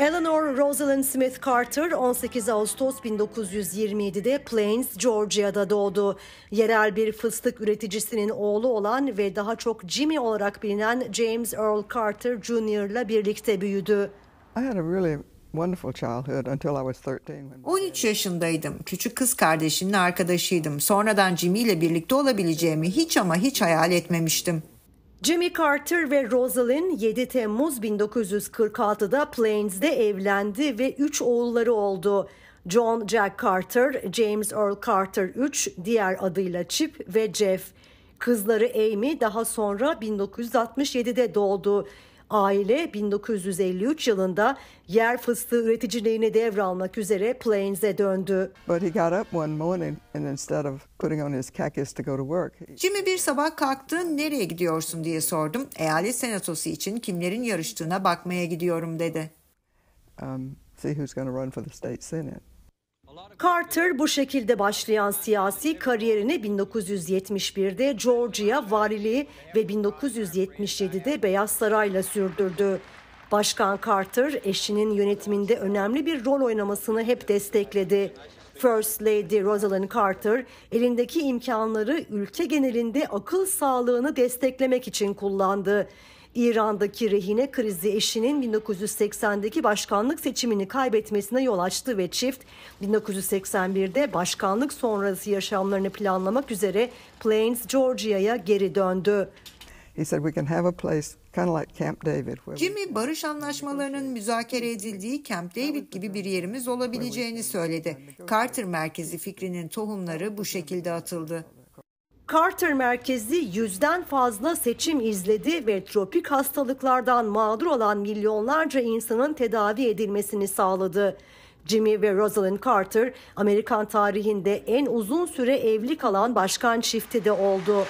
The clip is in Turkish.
Eleanor Rosalind Smith Carter 18 Ağustos 1927'de Plains, Georgia'da doğdu. Yerel bir fıstık üreticisinin oğlu olan ve daha çok Jimmy olarak bilinen James Earl Carter Jr. ile birlikte büyüdü. 13 yaşındaydım. Küçük kız kardeşinin arkadaşıydım. Sonradan Jimmy ile birlikte olabileceğimi hiç ama hiç hayal etmemiştim. Jimmy Carter ve Rosalind 7 Temmuz 1946'da Plains'de evlendi ve 3 oğulları oldu. John Jack Carter, James Earl Carter 3, diğer adıyla Chip ve Jeff. Kızları Amy daha sonra 1967'de doğdu. Aile 1953 yılında yer fıstığı üreticiliğini devralmak üzere Plains'e döndü. Jimmy bir sabah kalktı, nereye gidiyorsun diye sordum. Eyalet senatosu için kimlerin yarıştığına bakmaya gidiyorum dedi. Um, see who's run for the state senate. Carter bu şekilde başlayan siyasi kariyerini 1971'de Georgia valiliği ve 1977'de Beyaz Saray'la sürdürdü. Başkan Carter eşinin yönetiminde önemli bir rol oynamasını hep destekledi. First Lady Rosalind Carter elindeki imkanları ülke genelinde akıl sağlığını desteklemek için kullandı. İran'daki rehine krizi eşinin 1980'deki başkanlık seçimini kaybetmesine yol açtı ve çift 1981'de başkanlık sonrası yaşamlarını planlamak üzere Plains, Georgia'ya geri döndü. Jimmy barış anlaşmalarının müzakere edildiği Camp David gibi bir yerimiz olabileceğini söyledi. Carter merkezi fikrinin tohumları bu şekilde atıldı. Carter merkezi yüzden fazla seçim izledi ve tropik hastalıklardan mağdur olan milyonlarca insanın tedavi edilmesini sağladı. Jimmy ve Rosalind Carter, Amerikan tarihinde en uzun süre evli kalan başkan çifti de oldu.